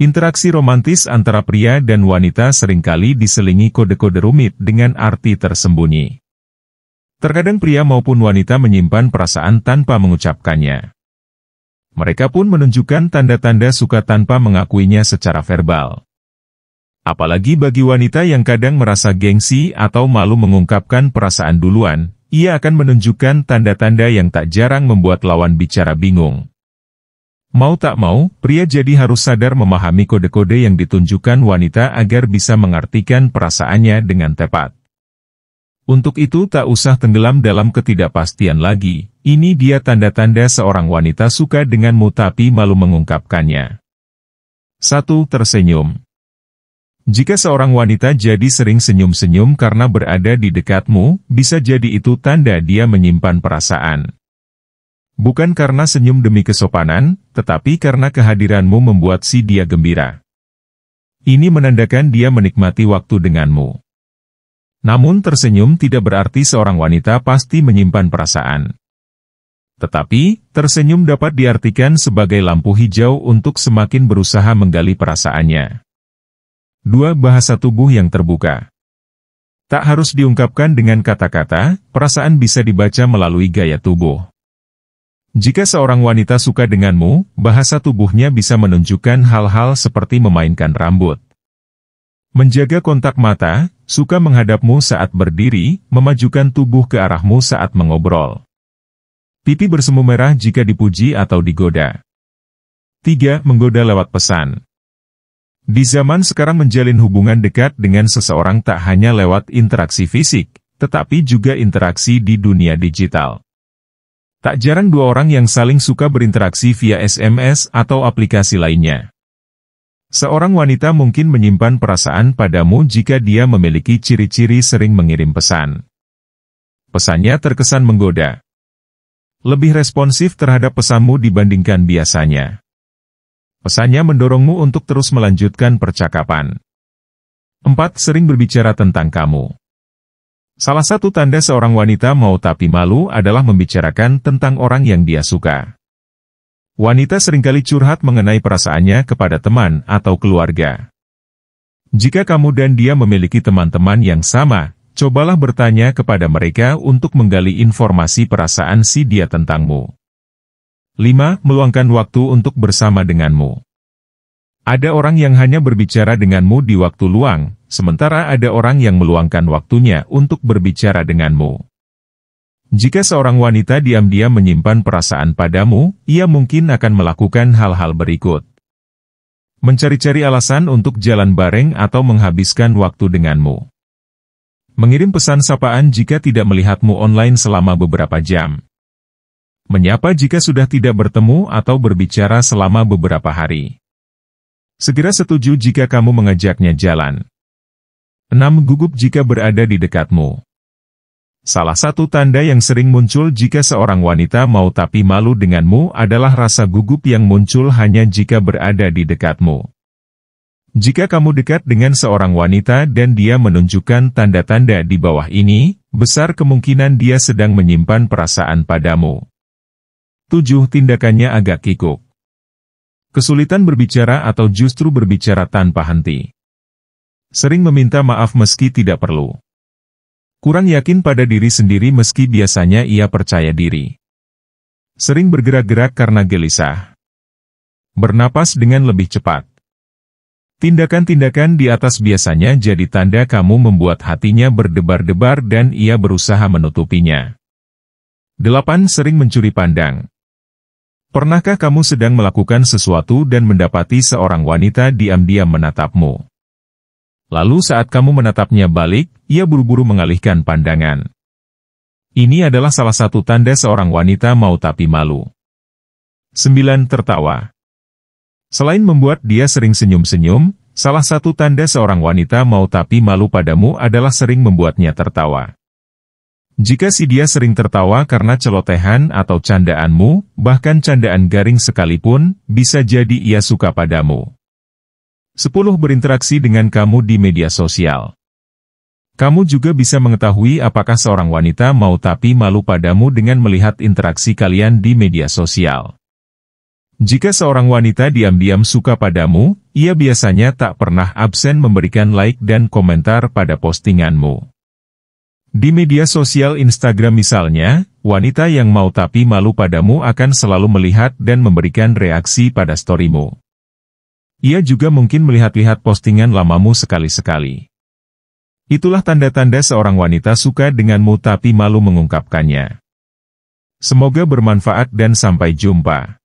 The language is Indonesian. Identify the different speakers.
Speaker 1: Interaksi romantis antara pria dan wanita seringkali diselingi kode-kode rumit dengan arti tersembunyi. Terkadang pria maupun wanita menyimpan perasaan tanpa mengucapkannya. Mereka pun menunjukkan tanda-tanda suka tanpa mengakuinya secara verbal. Apalagi bagi wanita yang kadang merasa gengsi atau malu mengungkapkan perasaan duluan, ia akan menunjukkan tanda-tanda yang tak jarang membuat lawan bicara bingung. Mau tak mau, pria jadi harus sadar memahami kode-kode yang ditunjukkan wanita agar bisa mengartikan perasaannya dengan tepat. Untuk itu tak usah tenggelam dalam ketidakpastian lagi, ini dia tanda-tanda seorang wanita suka denganmu tapi malu mengungkapkannya. 1. Tersenyum Jika seorang wanita jadi sering senyum-senyum karena berada di dekatmu, bisa jadi itu tanda dia menyimpan perasaan. Bukan karena senyum demi kesopanan, tetapi karena kehadiranmu membuat si dia gembira. Ini menandakan dia menikmati waktu denganmu. Namun tersenyum tidak berarti seorang wanita pasti menyimpan perasaan. Tetapi, tersenyum dapat diartikan sebagai lampu hijau untuk semakin berusaha menggali perasaannya. Dua bahasa tubuh yang terbuka. Tak harus diungkapkan dengan kata-kata, perasaan bisa dibaca melalui gaya tubuh. Jika seorang wanita suka denganmu, bahasa tubuhnya bisa menunjukkan hal-hal seperti memainkan rambut. Menjaga kontak mata, suka menghadapmu saat berdiri, memajukan tubuh ke arahmu saat mengobrol. Pipi bersemu merah jika dipuji atau digoda. 3. Menggoda lewat pesan. Di zaman sekarang menjalin hubungan dekat dengan seseorang tak hanya lewat interaksi fisik, tetapi juga interaksi di dunia digital. Tak jarang dua orang yang saling suka berinteraksi via SMS atau aplikasi lainnya. Seorang wanita mungkin menyimpan perasaan padamu jika dia memiliki ciri-ciri sering mengirim pesan. Pesannya terkesan menggoda. Lebih responsif terhadap pesanmu dibandingkan biasanya. Pesannya mendorongmu untuk terus melanjutkan percakapan. 4. Sering berbicara tentang kamu. Salah satu tanda seorang wanita mau tapi malu adalah membicarakan tentang orang yang dia suka. Wanita seringkali curhat mengenai perasaannya kepada teman atau keluarga. Jika kamu dan dia memiliki teman-teman yang sama, cobalah bertanya kepada mereka untuk menggali informasi perasaan si dia tentangmu. 5. Meluangkan waktu untuk bersama denganmu. Ada orang yang hanya berbicara denganmu di waktu luang, sementara ada orang yang meluangkan waktunya untuk berbicara denganmu. Jika seorang wanita diam-diam menyimpan perasaan padamu, ia mungkin akan melakukan hal-hal berikut. Mencari-cari alasan untuk jalan bareng atau menghabiskan waktu denganmu. Mengirim pesan sapaan jika tidak melihatmu online selama beberapa jam. Menyapa jika sudah tidak bertemu atau berbicara selama beberapa hari. Segera setuju jika kamu mengajaknya jalan. 6. Gugup jika berada di dekatmu. Salah satu tanda yang sering muncul jika seorang wanita mau tapi malu denganmu adalah rasa gugup yang muncul hanya jika berada di dekatmu. Jika kamu dekat dengan seorang wanita dan dia menunjukkan tanda-tanda di bawah ini, besar kemungkinan dia sedang menyimpan perasaan padamu. 7. Tindakannya agak kikuk. Kesulitan berbicara atau justru berbicara tanpa henti. Sering meminta maaf meski tidak perlu. Kurang yakin pada diri sendiri meski biasanya ia percaya diri. Sering bergerak-gerak karena gelisah. Bernapas dengan lebih cepat. Tindakan-tindakan di atas biasanya jadi tanda kamu membuat hatinya berdebar-debar dan ia berusaha menutupinya. 8. Sering mencuri pandang. Pernahkah kamu sedang melakukan sesuatu dan mendapati seorang wanita diam-diam menatapmu? Lalu saat kamu menatapnya balik, ia buru-buru mengalihkan pandangan. Ini adalah salah satu tanda seorang wanita mau tapi malu. 9. Tertawa Selain membuat dia sering senyum-senyum, salah satu tanda seorang wanita mau tapi malu padamu adalah sering membuatnya tertawa. Jika si dia sering tertawa karena celotehan atau candaanmu, bahkan candaan garing sekalipun, bisa jadi ia suka padamu. 10. Berinteraksi dengan kamu di media sosial. Kamu juga bisa mengetahui apakah seorang wanita mau tapi malu padamu dengan melihat interaksi kalian di media sosial. Jika seorang wanita diam-diam suka padamu, ia biasanya tak pernah absen memberikan like dan komentar pada postinganmu. Di media sosial Instagram misalnya, wanita yang mau tapi malu padamu akan selalu melihat dan memberikan reaksi pada storymu. Ia juga mungkin melihat-lihat postingan lamamu sekali-sekali. Itulah tanda-tanda seorang wanita suka denganmu tapi malu mengungkapkannya. Semoga bermanfaat dan sampai jumpa.